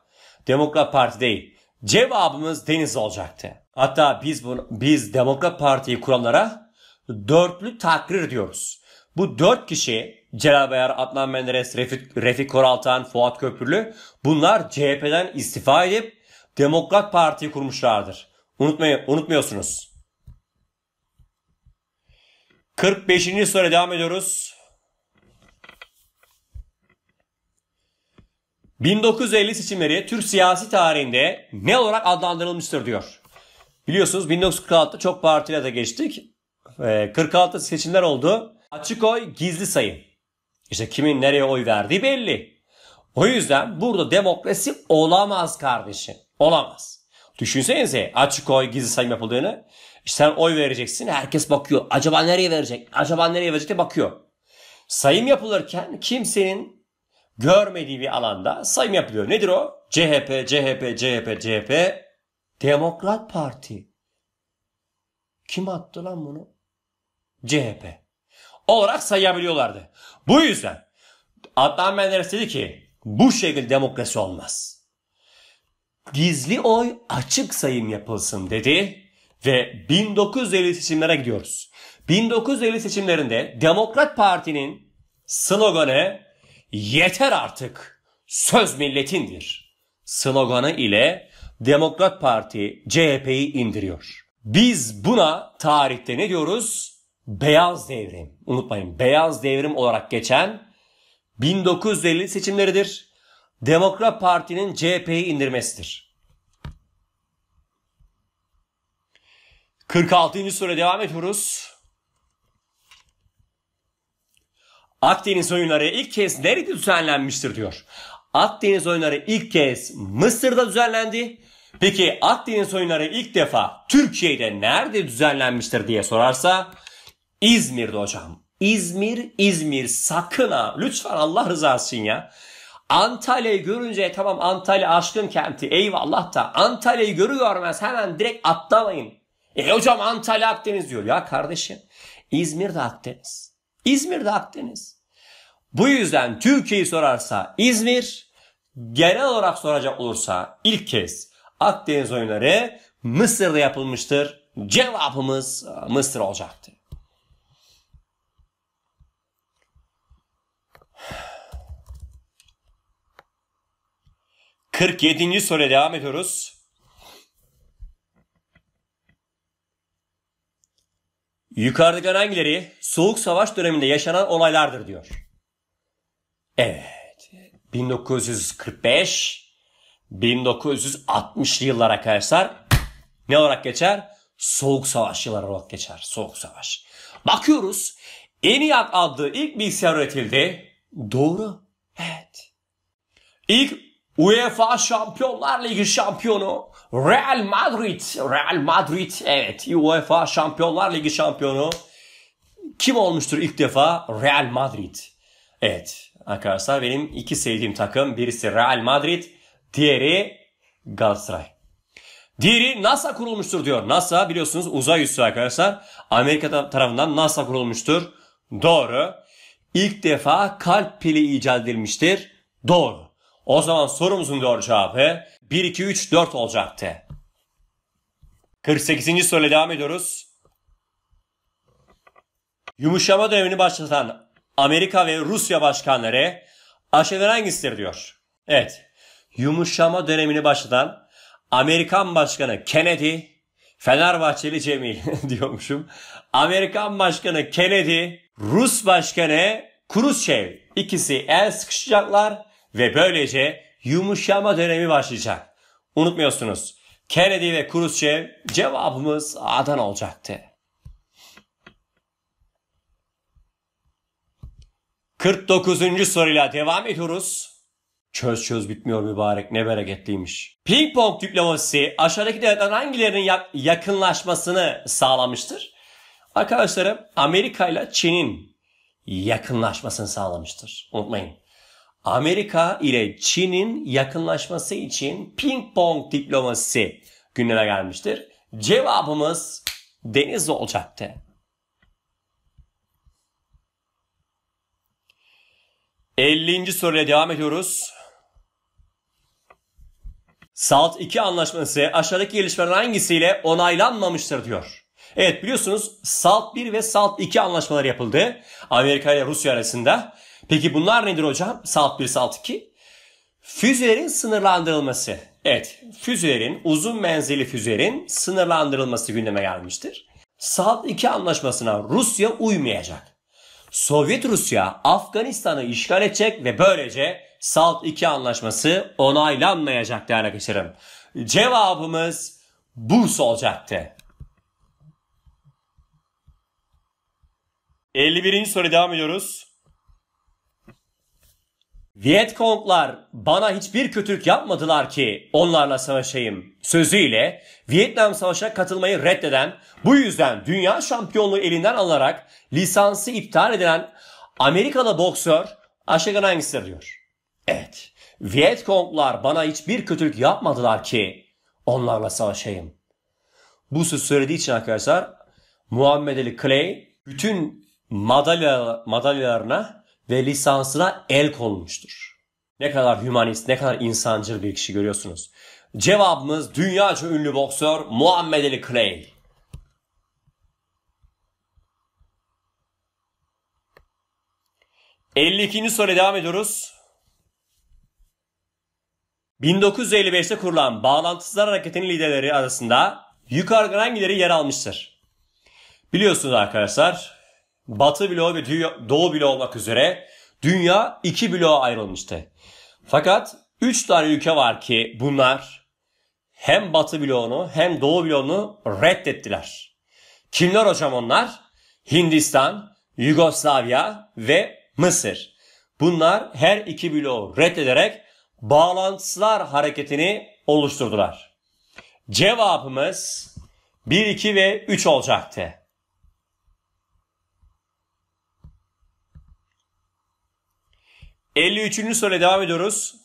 Demokrat Parti değil. Cevabımız Deniz olacaktı. Hatta biz bunu, biz Demokrat Parti'yi kuranlara dörtlü takrir diyoruz. Bu dört kişi Celal Bayar, Adnan Menderes, Refik, Refik Koraltan, Fuat Köprülü bunlar CHP'den istifa edip Demokrat Parti'yi kurmuşlardır. Unutmayın, unutmuyorsunuz. 45. soruya devam ediyoruz. 1950 seçimleri Türk siyasi tarihinde ne olarak adlandırılmıştır diyor. Biliyorsunuz 1946'da çok partiyle de geçtik. 46 ee, seçimler oldu. Açık oy, gizli sayım. İşte kimin nereye oy verdiği belli. O yüzden burada demokrasi olamaz kardeşim. Olamaz. Düşünsenize açık oy gizli sayım yapıldığını. İşte sen oy vereceksin herkes bakıyor. Acaba nereye verecek? Acaba nereye verecek diye bakıyor. Sayım yapılırken kimsenin görmediği bir alanda sayım yapılıyor. Nedir o? CHP, CHP, CHP, CHP. Demokrat Parti. Kim attı lan bunu? CHP olarak sayabiliyorlardı. Bu yüzden Adnan Menderes dedi ki bu şekilde demokrasi olmaz. Gizli oy açık sayım yapılsın dedi ve 1950 seçimlere gidiyoruz. 1950 seçimlerinde Demokrat Parti'nin sloganı yeter artık söz milletindir sloganı ile Demokrat Parti CHP'yi indiriyor. Biz buna tarihte ne diyoruz? Beyaz devrim unutmayın beyaz devrim olarak geçen 1950 seçimleridir. Demokrat Parti'nin CHP'yi indirmesidir. 46. soruya devam ediyoruz. Akdeniz oyunları ilk kez nerede düzenlenmiştir diyor. Akdeniz oyunları ilk kez Mısır'da düzenlendi. Peki Akdeniz oyunları ilk defa Türkiye'de nerede düzenlenmiştir diye sorarsa İzmir'de hocam. İzmir, İzmir sakın ha. Lütfen Allah rızası ya. Antalya'yı görünce tamam Antalya aşkın kenti eyvallah da Antalya'yı görü görmez hemen direkt atlamayın. E hocam Antalya Akdeniz diyor. Ya kardeşim İzmir de Akdeniz. İzmir de Akdeniz. Bu yüzden Türkiye'yi sorarsa İzmir, genel olarak soracak olursa ilk kez Akdeniz oyunları Mısır'da yapılmıştır. Cevabımız e, Mısır olacaktır. 47. soruya devam ediyoruz. Yukarıdakiler hangileri Soğuk Savaş döneminde yaşanan olaylardır diyor. Evet. 1945 1960 yıllar arkadaşlar ne olarak geçer? Soğuk Savaş yılları olarak geçer. Soğuk Savaş. Bakıyoruz. ENIAC adlı ilk bilgisayar üretildi. Doğru. Evet. İlk UEFA Şampiyonlar Ligi şampiyonu Real Madrid. Real Madrid evet UEFA Şampiyonlar Ligi şampiyonu kim olmuştur ilk defa? Real Madrid. Evet arkadaşlar benim iki sevdiğim takım birisi Real Madrid, diğeri Galatasaray. Diğeri NASA kurulmuştur diyor. NASA biliyorsunuz uzay üssü arkadaşlar. Amerika tarafından NASA kurulmuştur. Doğru. İlk defa kalp pili icat edilmiştir. Doğru. O zaman sorumuzun doğru cevabı 1, 2, 3, 4 olacaktı. 48. soruyla devam ediyoruz. Yumuşama dönemini başlatan Amerika ve Rusya başkanları aşağıdan hangisidir diyor. Evet. Yumuşama dönemini başlatan Amerikan Başkanı Kennedy, Fenerbahçeli Cemil diyormuşum. Amerikan Başkanı Kennedy, Rus Başkanı Khrushchev. İkisi el sıkışacaklar ve böylece yumuşama dönemi başlayacak. Unutmuyorsunuz Kennedy ve Khrushchev cevabımız A'dan olacaktı. 49. soruyla devam ediyoruz. Çöz çöz bitmiyor mübarek ne bereketliymiş. Ping pong diplomasisi aşağıdaki devletler hangilerinin yakınlaşmasını sağlamıştır? Arkadaşlarım Amerika ile Çin'in yakınlaşmasını sağlamıştır. Unutmayın. Amerika ile Çin'in yakınlaşması için ping pong diplomasisi gündeme gelmiştir. Cevabımız deniz olacaktı. Ellinci soruya devam ediyoruz. SALT 2 anlaşması aşağıdaki gelişmeler hangisiyle onaylanmamıştır diyor. Evet biliyorsunuz SALT 1 ve SALT 2 anlaşmaları yapıldı. Amerika ile Rusya arasında. Peki bunlar nedir hocam? Salt 1, Salt 2. Füzelerin sınırlandırılması. Evet, füzelerin, uzun menzilli füzelerin sınırlandırılması gündeme gelmiştir. Salt 2 anlaşmasına Rusya uymayacak. Sovyet Rusya Afganistan'ı işgal edecek ve böylece Salt 2 anlaşması onaylanmayacak değerli arkadaşlarım. Cevabımız Bursa olacaktı. 51. soru devam ediyoruz. Vietkonglar bana hiçbir kötülük yapmadılar ki onlarla savaşayım sözüyle Vietnam Savaşı'na katılmayı reddeden bu yüzden dünya şampiyonluğu elinden alarak lisansı iptal edilen Amerikalı boksör Ashgan Angster diyor. Evet Vietkonglar bana hiçbir kötülük yapmadılar ki onlarla savaşayım. Bu söz söylediği için arkadaşlar Muhammed Ali Clay bütün madalya, madalyalarına ve lisansına el konmuştur. Ne kadar hümanist, ne kadar insancıl bir kişi görüyorsunuz. Cevabımız dünyaca ünlü boksör Muhammed Ali Clay. Elli ikinci soruya devam ediyoruz. 1955'te kurulan Bağlantısızlar Hareketi'nin liderleri arasında yukarıdan hangileri yer almıştır? Biliyorsunuz arkadaşlar Batı bloğu ve Doğu bloğu olmak üzere dünya iki bloğa ayrılmıştı. Fakat üç tane ülke var ki bunlar hem Batı bloğunu hem Doğu bloğunu reddettiler. Kimler hocam onlar? Hindistan, Yugoslavya ve Mısır. Bunlar her iki bloğu reddederek bağlantılar hareketini oluşturdular. Cevabımız 1, 2 ve 3 olacaktı. 53. soruyla devam ediyoruz.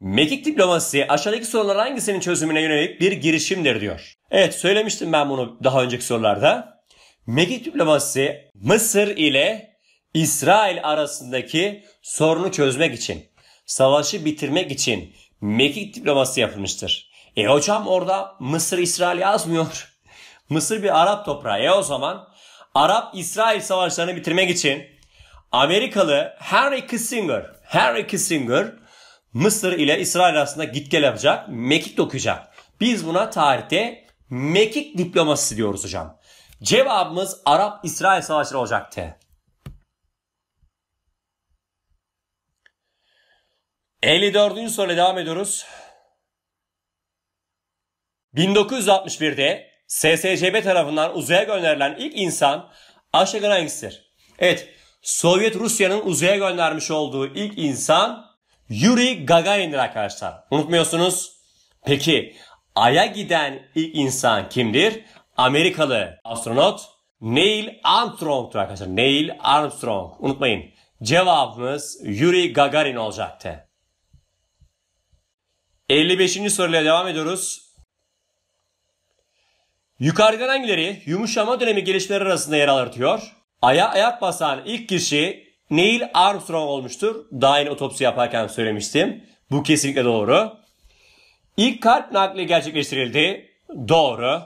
Mekik diplomasi aşağıdaki sorular hangisinin çözümüne yönelik bir girişimdir diyor. Evet söylemiştim ben bunu daha önceki sorularda. Mekik diplomasi Mısır ile İsrail arasındaki sorunu çözmek için, savaşı bitirmek için Mekik diplomasi yapılmıştır. E hocam orada Mısır İsrail yazmıyor. Mısır bir Arap toprağı. E o zaman Arap İsrail savaşlarını bitirmek için Amerikalı Henry Kissinger, Henry Kissinger Mısır ile İsrail arasında git gel yapacak, mekik dokuyacak. Biz buna tarihte mekik diplomasisi diyoruz hocam. Cevabımız Arap-İsrail savaşları olacaktı. 54. soruyla devam ediyoruz. 1961'de SSCB tarafından uzaya gönderilen ilk insan Asha Graham Evet Sovyet Rusya'nın uzaya göndermiş olduğu ilk insan Yuri Gagarin'dir arkadaşlar. Unutmuyorsunuz. Peki Ay'a giden ilk insan kimdir? Amerikalı astronot Neil Armstrong'tur arkadaşlar. Neil Armstrong. Unutmayın. Cevabımız Yuri Gagarin olacaktı. 55. soruyla devam ediyoruz. Yukarıdan hangileri yumuşama dönemi gelişmeleri arasında yer alırtıyor? Aya ayak basan ilk kişi Neil Armstrong olmuştur. Daha yeni otopsi yaparken söylemiştim. Bu kesinlikle doğru. İlk kalp nakli gerçekleştirildi. Doğru.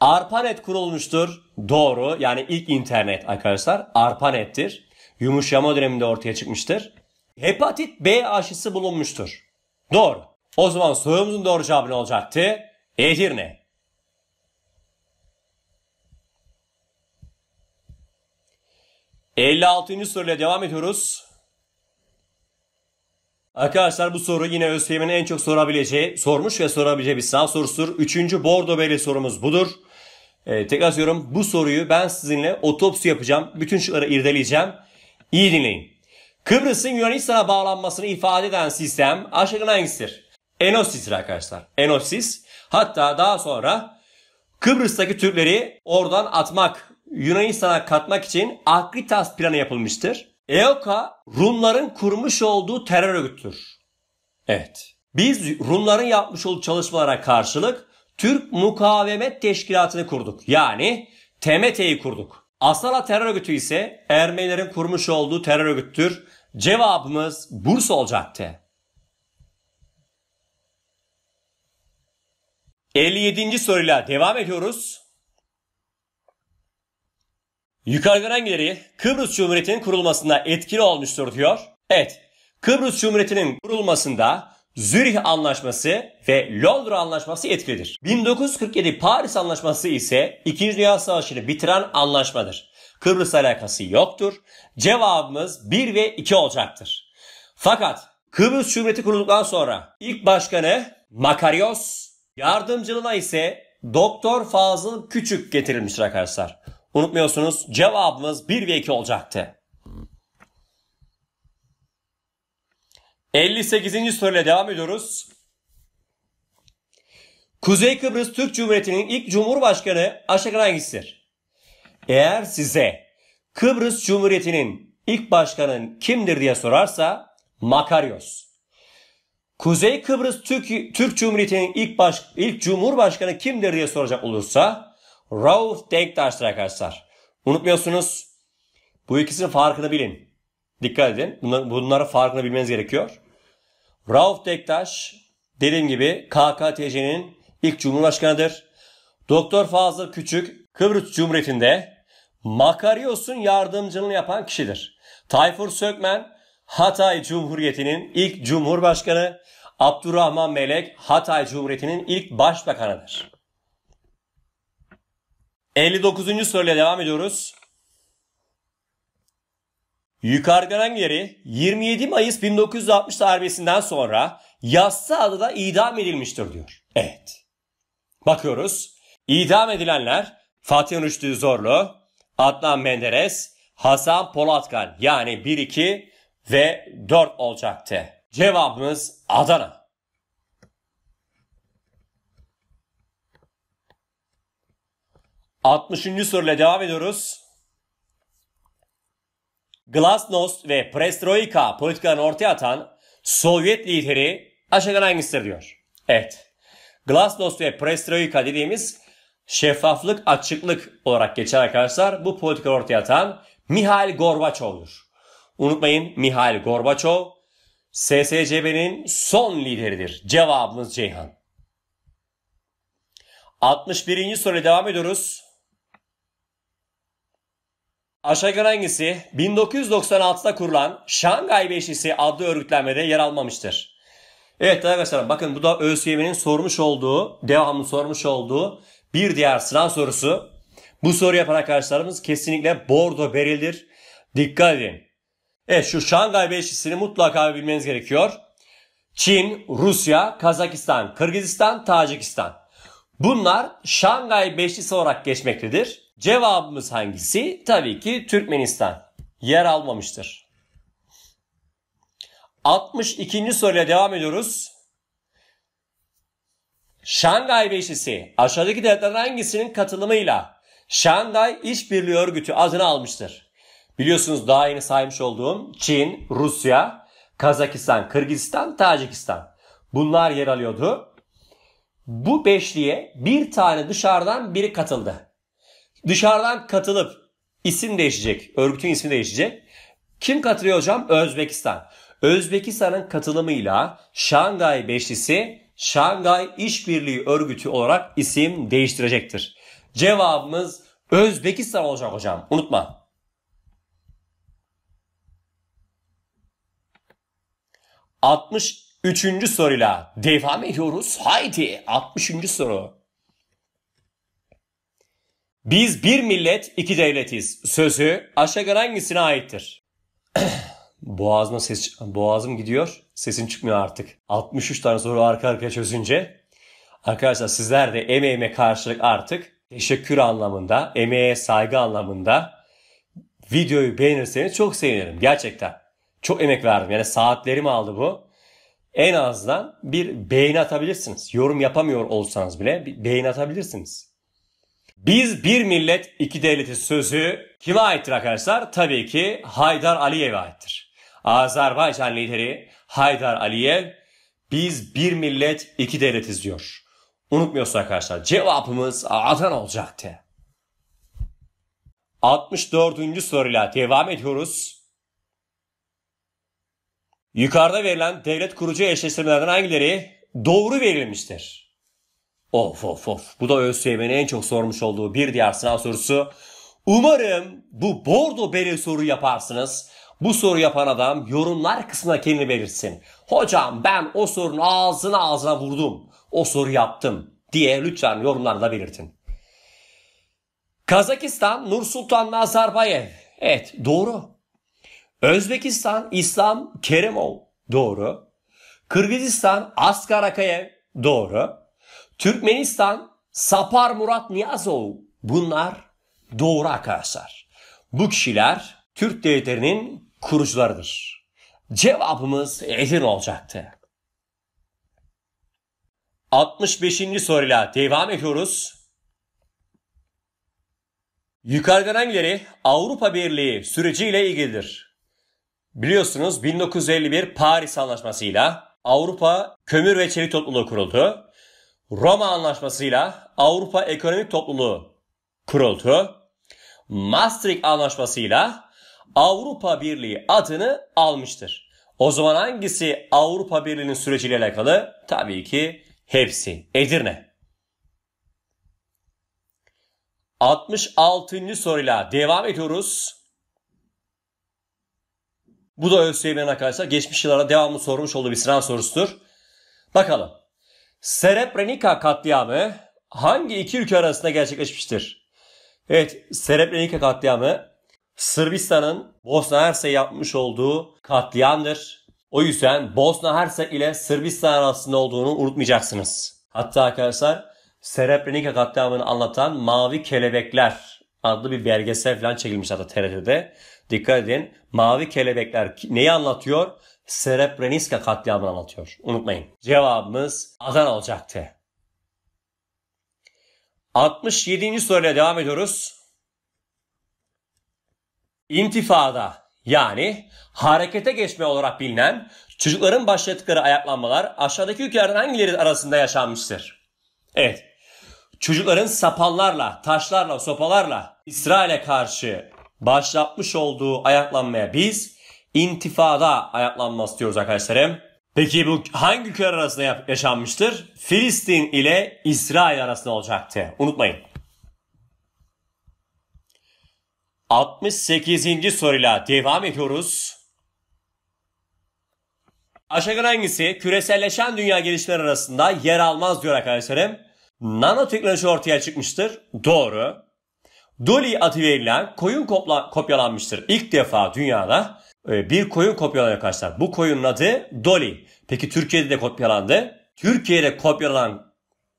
ARPANET kurulmuştur. Doğru. Yani ilk internet arkadaşlar ARPANET'tir. Yumuşama döneminde ortaya çıkmıştır. Hepatit B aşısı bulunmuştur. Doğru. O zaman sorumuzun doğru cevabı ne olacaktı? Edirne. 56. soruyla devam ediyoruz. Arkadaşlar bu soru yine ÖSYM'nin en çok sorabileceği, sormuş ve sorabileceği bir sınav sorusudur. Üçüncü bordo belli sorumuz budur. Ee, tekrar söylüyorum bu soruyu ben sizinle otopsi yapacağım. Bütün şıkları irdeleyeceğim. İyi dinleyin. Kıbrıs'ın Yunanistan'a bağlanmasını ifade eden sistem aşağıdan hangisidir? Enosis'tir arkadaşlar. Enosis. Hatta daha sonra Kıbrıs'taki Türkleri oradan atmak Yunanistan'a katmak için Akritas planı yapılmıştır. EOKA Rumların kurmuş olduğu terör örgütüdür. Evet. Biz Rumların yapmış olduğu çalışmalara karşılık Türk Mukavemet Teşkilatı'nı kurduk. Yani TMT'yi kurduk. Asala terör örgütü ise Ermenilerin kurmuş olduğu terör örgüttür. Cevabımız Bursa olacaktı. 57. soruyla devam ediyoruz. Yukarıdan hangileri Kıbrıs Cumhuriyeti'nin kurulmasında etkili olmuştur diyor. Evet, Kıbrıs Cumhuriyeti'nin kurulmasında Zürih Anlaşması ve Londra Anlaşması etkilidir. 1947 Paris Anlaşması ise 2. Dünya Savaşı'nı bitiren anlaşmadır. Kıbrıs alakası yoktur. Cevabımız 1 ve 2 olacaktır. Fakat Kıbrıs Cumhuriyeti kurulduktan sonra ilk başkanı Makarios, yardımcılığına ise Doktor Fazıl Küçük getirilmiştir arkadaşlar. Unutmuyorsunuz cevabımız 1 ve 2 olacaktı. 58. soruyla devam ediyoruz. Kuzey Kıbrıs Türk Cumhuriyeti'nin ilk cumhurbaşkanı aşağıdan hangisidir? Eğer size Kıbrıs Cumhuriyeti'nin ilk başkanı kimdir diye sorarsa Makaryos. Kuzey Kıbrıs Türk, Türk Cumhuriyeti'nin ilk, baş, ilk cumhurbaşkanı kimdir diye soracak olursa Rauf Denktaş'tır arkadaşlar. Unutmuyorsunuz. Bu ikisinin farkını bilin. Dikkat edin. Bunları bunların farkını bilmeniz gerekiyor. Rauf Denktaş, dediğim gibi KKTC'nin ilk cumhurbaşkanıdır. Doktor Fazıl Küçük Kıbrıs Cumhuriyeti'nde Makarios'un yardımcılığını yapan kişidir. Tayfur Sökmen Hatay Cumhuriyeti'nin ilk cumhurbaşkanı, Abdurrahman Melek Hatay Cumhuriyeti'nin ilk başbakanıdır. 59. soruyla devam ediyoruz. Yukarıdan geri 27 Mayıs 1960 darbesinden sonra Yassı adada idam edilmiştir diyor. Evet. Bakıyoruz. İdam edilenler Fatih Rüştü Zorlu, Adnan Menderes, Hasan Polatkan yani 1-2 ve 4 olacaktı. Cevabımız Adana. 60. soruyla devam ediyoruz. Glasnost ve Perestroika politikalarını ortaya atan Sovyet lideri aşağıdan hangisidir diyor. Evet. Glasnost ve Perestroika dediğimiz şeffaflık, açıklık olarak geçen arkadaşlar bu politika ortaya atan Mihail Gorbaçov'dur. Unutmayın Mihail Gorbaçov SSCB'nin son lideridir. Cevabımız Ceyhan. 61. soruya devam ediyoruz. Aşağı yukarı hangisi 1996'da kurulan Şangay Beşisi adlı örgütlenmede yer almamıştır? Evet arkadaşlar bakın bu da ÖSYM'nin sormuş olduğu, devamlı sormuş olduğu bir diğer sınav sorusu. Bu soru yapan arkadaşlarımız kesinlikle bordo verilir Dikkat edin. Evet şu Şangay Beşisi'ni mutlaka bilmeniz gerekiyor. Çin, Rusya, Kazakistan, Kırgızistan, Tacikistan. Bunlar Şangay Beşisi olarak geçmektedir. Cevabımız hangisi? Tabii ki Türkmenistan. Yer almamıştır. 62. Soruya devam ediyoruz. Şangay Beşisi. aşağıdaki devletler hangisinin katılımıyla Şangay İşbirliği Örgütü adını almıştır? Biliyorsunuz daha yeni saymış olduğum Çin, Rusya, Kazakistan, Kırgızistan, Tacikistan. Bunlar yer alıyordu. Bu beşliğe bir tane dışarıdan biri katıldı. Dışarıdan katılıp isim değişecek. Örgütün ismi değişecek. Kim katılıyor hocam? Özbekistan. Özbekistan'ın katılımıyla Şangay Beşlisi Şangay İşbirliği Örgütü olarak isim değiştirecektir. Cevabımız Özbekistan olacak hocam. Unutma. Altmış üçüncü soruyla devam ediyoruz. Haydi 63. soru. Biz bir millet iki devletiz sözü aşağı hangisine aittir? Boğazıma ses, boğazım gidiyor. Sesim çıkmıyor artık. 63 tane soru arka arkaya çözünce. Arkadaşlar sizler de emeğime karşılık artık teşekkür anlamında, emeğe saygı anlamında videoyu beğenirseniz çok sevinirim. Gerçekten. Çok emek verdim. Yani saatlerimi aldı bu. En azından bir beğeni atabilirsiniz. Yorum yapamıyor olsanız bile bir beğeni atabilirsiniz. Biz bir millet iki devleti sözü kime aittir arkadaşlar? Tabii ki Haydar Aliyev'e aittir. Azerbaycan lideri Haydar Aliyev biz bir millet iki devletiz diyor. Unutmuyorsun arkadaşlar cevabımız adan olacaktı. 64. soruyla devam ediyoruz. Yukarıda verilen devlet kurucu eşleştirmelerden hangileri doğru verilmiştir? Of of of. Bu da ÖSYM'nin en çok sormuş olduğu bir diğer sınav sorusu. Umarım bu bordo bere soru yaparsınız. Bu soru yapan adam yorumlar kısmına kendini belirsin. Hocam ben o sorunun ağzına ağzına vurdum. O soru yaptım diye lütfen yorumlarda belirtin. Kazakistan Nur Sultan Nazarbayev. Evet doğru. Özbekistan İslam Kerimov. Doğru. Kırgızistan Asgar Doğru. Türkmenistan, Sapar Murat Niyazov bunlar doğru arkadaşlar. Bu kişiler Türk devletlerinin kurucularıdır. Cevabımız Edirne olacaktı. 65. soruyla devam ediyoruz. Yukarıdan hangileri Avrupa Birliği süreciyle ilgilidir? Biliyorsunuz 1951 Paris Anlaşması'yla Avrupa Kömür ve Çelik Topluluğu kuruldu. Roma Anlaşması'yla Avrupa Ekonomik Topluluğu kuruldu. Maastricht Anlaşması'yla Avrupa Birliği adını almıştır. O zaman hangisi Avrupa Birliği'nin süreciyle alakalı? Tabii ki hepsi. Edirne. 66. soruyla devam ediyoruz. Bu da ÖSYM'nin arkadaşlar geçmiş yıllarda devamlı sormuş olduğu bir sınav sorusudur. Bakalım. Srebrenica katliamı hangi iki ülke arasında gerçekleşmiştir? Evet, Srebrenica katliamı Sırbistan'ın Bosna Hersek yapmış olduğu katliamdır. O yüzden Bosna Hersek ile Sırbistan arasında olduğunu unutmayacaksınız. Hatta arkadaşlar Srebrenica katliamını anlatan Mavi Kelebekler adlı bir belgesel falan çekilmiş hatta TRT'de. Dikkat edin. Mavi Kelebekler neyi anlatıyor? Srebrenica katliamını anlatıyor. Unutmayın. Cevabımız Adana olacaktı. 67. Soruya devam ediyoruz. İntifada yani harekete geçme olarak bilinen çocukların başlattıkları ayaklanmalar aşağıdaki ülkelerden hangileri arasında yaşanmıştır? Evet. Çocukların sapanlarla, taşlarla, sopalarla İsrail'e karşı başlatmış olduğu ayaklanmaya biz intifada ayaklanması diyoruz arkadaşlarım. Peki bu hangi ülkeler arasında yaşanmıştır? Filistin ile İsrail arasında olacaktı. Unutmayın. 68. soruyla devam ediyoruz. Aşağıdan hangisi küreselleşen dünya gelişmeleri arasında yer almaz diyor arkadaşlarım. Nanoteknoloji ortaya çıkmıştır. Doğru. Dolly adı verilen koyun kopyalanmıştır İlk defa dünyada. Ee, bir koyun kopyalanıyor arkadaşlar. Bu koyunun adı Dolly. Peki Türkiye'de de kopyalandı. Türkiye'de kopyalanan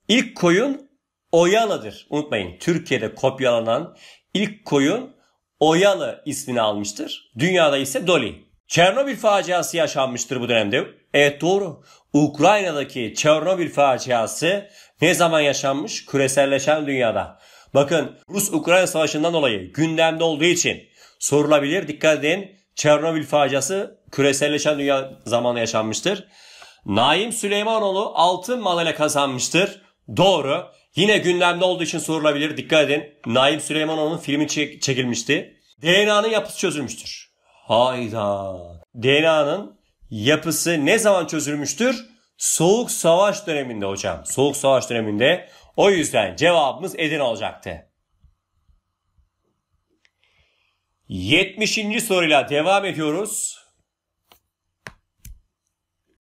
ilk koyun Oyalı'dır. Unutmayın Türkiye'de kopyalanan ilk koyun Oyalı ismini almıştır. Dünyada ise Dolly. Çernobil faciası yaşanmıştır bu dönemde. Evet doğru. Ukrayna'daki Çernobil faciası ne zaman yaşanmış? Küreselleşen dünyada. Bakın Rus-Ukrayna savaşından dolayı gündemde olduğu için sorulabilir. Dikkat edin Çernobil faciası küreselleşen dünya zamanı yaşanmıştır. Naim Süleymanoğlu altın madalya kazanmıştır. Doğru. Yine gündemde olduğu için sorulabilir. Dikkat edin. Naim Süleymanoğlu'nun filmi çek- çekilmişti. DNA'nın yapısı çözülmüştür. Hayda. DNA'nın yapısı ne zaman çözülmüştür? Soğuk savaş döneminde hocam. Soğuk savaş döneminde. O yüzden cevabımız Edirne olacaktı. 70. soruyla devam ediyoruz.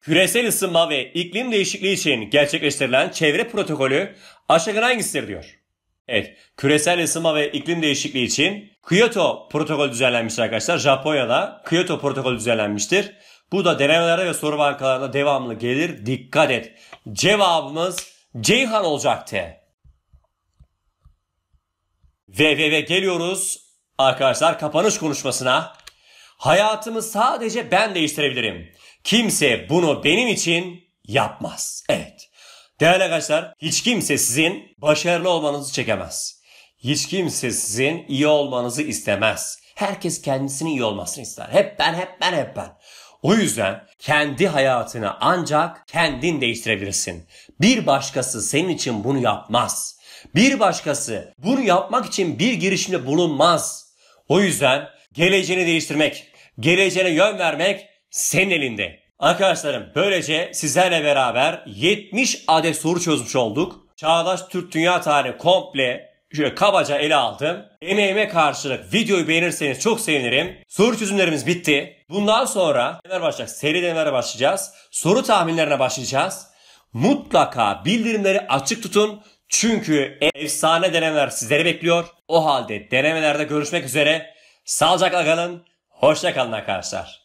Küresel ısınma ve iklim değişikliği için gerçekleştirilen çevre protokolü aşağıdan hangisidir diyor. Evet, küresel ısınma ve iklim değişikliği için Kyoto protokolü düzenlenmiştir arkadaşlar. Japonya'da Kyoto protokolü düzenlenmiştir. Bu da denemelerde ve soru bankalarında devamlı gelir. Dikkat et. Cevabımız Ceyhan olacaktı. Ve ve ve geliyoruz Arkadaşlar kapanış konuşmasına hayatımı sadece ben değiştirebilirim. Kimse bunu benim için yapmaz. Evet. Değerli arkadaşlar hiç kimse sizin başarılı olmanızı çekemez. Hiç kimse sizin iyi olmanızı istemez. Herkes kendisinin iyi olmasını ister. Hep ben, hep ben, hep ben. O yüzden kendi hayatını ancak kendin değiştirebilirsin. Bir başkası senin için bunu yapmaz. Bir başkası bunu yapmak için bir girişimde bulunmaz. O yüzden geleceğini değiştirmek, geleceğine yön vermek senin elinde. Arkadaşlarım böylece sizlerle beraber 70 adet soru çözmüş olduk. Çağdaş Türk Dünya Tarihi komple şöyle kabaca ele aldım. Emeğime karşılık videoyu beğenirseniz çok sevinirim. Soru çözümlerimiz bitti. Bundan sonra neler başlayacak? Seri denemelere başlayacağız. Soru tahminlerine başlayacağız. Mutlaka bildirimleri açık tutun. Çünkü efsane denemeler sizleri bekliyor. O halde denemelerde görüşmek üzere. Sağlıcakla kalın. Hoşça kalın arkadaşlar.